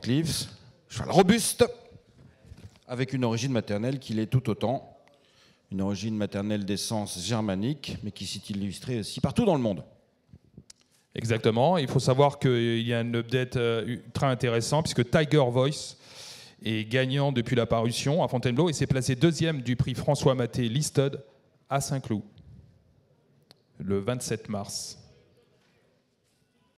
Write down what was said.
Cliffs, cheval robuste, avec une origine maternelle qui l'est tout autant, une origine maternelle d'essence germanique, mais qui s'est illustrée aussi partout dans le monde. Exactement, il faut savoir qu'il y a un update euh, très intéressant, puisque Tiger Voice est gagnant depuis la parution à Fontainebleau et s'est placé deuxième du prix François Maté Listed à Saint-Cloud le 27 mars.